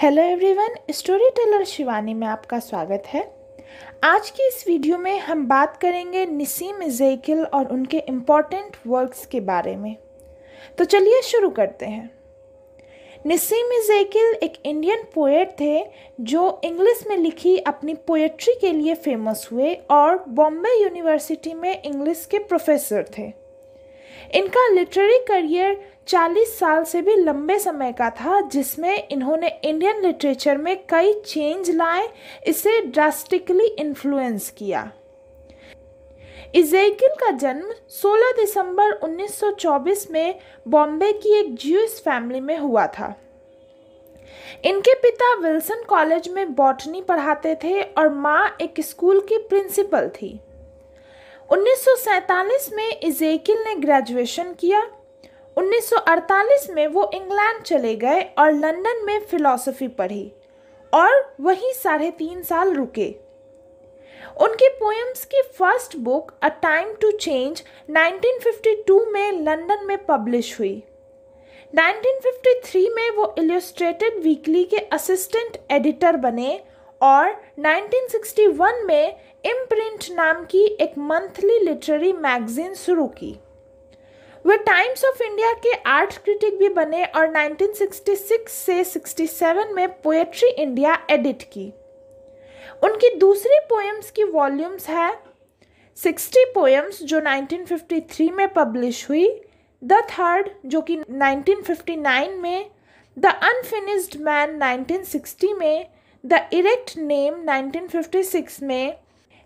hello everyone storyteller Shivani में आपका स्वागत है आज की इस वीडियो में हम बात करेंगे निसीम जेकिल और उनके इम्पॉर्टेंट वर्क्स के बारे में तो चलिए शुरू करते हैं निसीम जेकिल एक इंडियन पोएट थे जो इंग्लिश में लिखी अपनी पोएट्री के लिए फेमस हुए और बॉम्बे यूनिवर्सिटी में इंग्लिश के प्रोफेसर थे इनका लिटरेरी करियर 40 साल से भी लंबे समय का था जिसमें इन्होंने इंडियन लिटरेचर में कई चेंज लाए इसे ड्रास्टिकली इन्फ्लुएंस किया इजेकिल का जन्म 16 दिसंबर 1924 में बॉम्बे की एक ज्यूस फैमिली में हुआ था इनके पिता विल्सन कॉलेज में बॉटनी पढ़ाते थे और माँ एक स्कूल की प्रिंसिपल थी 1947 में इजेकिल ने ग्रेजुएशन किया 1948 में वो इंग्लैंड चले गए और लंदन में फ़िलासफ़ी पढ़ी और वहीं साढ़े तीन साल रुके उनकी पोएम्स की first book a time to change 1952 में लंदन में पब्लिश हुई 1953 में वो इलस्ट्रेटेड वीकली के असिस्टेंट एडिटर बने और 1961 में इम्प्रिंट नाम की एक मंथली लिटरेरी मैगजीन शुरू की वे टाइम्स ऑफ इंडिया के आर्ट क्रिटिक भी बने और 1966 से 67 में पोएट्री इंडिया एडिट की उनकी दूसरी पोएम्स की वॉल्यूम्स है 60 पोएम्स जो 1953 में पब्लिश हुई द थर्ड जो कि 1959 में द अनफिनिश्ड मैन 1960 में द इरेक्ट नेम 1956 में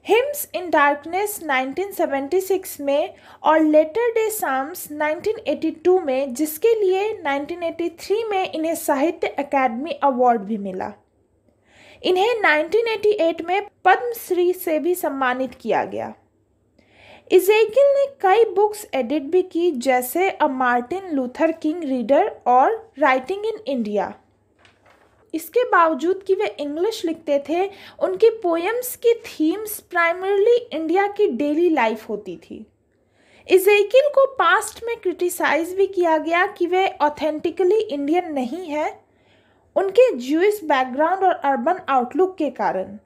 हिम्स इन डार्कनेस 1976 में और लेटर डे साम्स 1982 में जिसके लिए 1983 में इन्हें साहित्य अकादमी अवार्ड भी मिला इन्हें 1988 में पद्मश्री से भी सम्मानित किया गया इजेकिल ने कई बुक्स एडिट भी की जैसे a Martin Luther King reader और राइटिंग इन इंडिया इसके बावजूद कि वे इंग्लिश लिखते थे उनकी पोएम्स की थीम्स प्राइमरली इंडिया की डेली लाइफ होती थी इजेकिल को पास्ट में क्रिटिसाइज भी किया गया कि वे ऑथेंटिकली इंडियन नहीं हैं उनके जूस बैकग्राउंड और अर्बन आउटलुक के कारण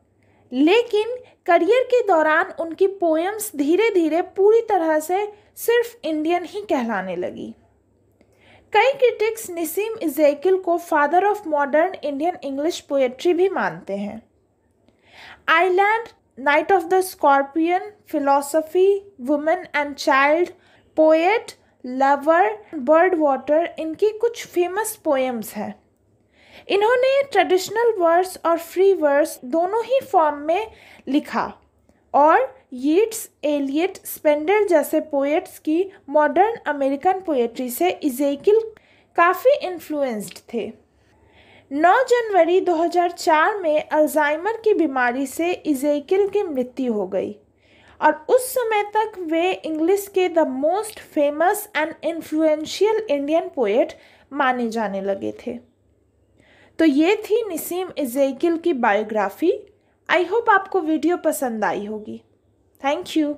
लेकिन करियर के दौरान उनकी पोएम्स धीरे धीरे पूरी तरह से सिर्फ इंडियन ही कहलाने लगी कई क्रिटिक्स नसीम इजैकिल को father of modern Indian English poetry भी मानते हैं island night of the scorpion philosophy women and child poet lover birdwatcher इनकी कुछ फेमस पोएम्स हैं इन्होंने ट्रेडिशनल वर्स और फ्री वर्स दोनों ही फॉर्म में लिखा और यीट्स एलियट स्पेंडर जैसे पोएट्स की मॉडर्न अमेरिकन पोएट्री से इजेकिल काफ़ी इन्फ्लुएंस्ड थे 9 जनवरी 2004 में अल्जाइमर की बीमारी से इजेकिल की मृत्यु हो गई और उस समय तक वे इंग्लिश के the most famous and influential Indian poet माने जाने लगे थे तो ये थी निसीम इजेकिल की बायोग्राफी आई होप आपको वीडियो पसंद आई होगी थैंक यू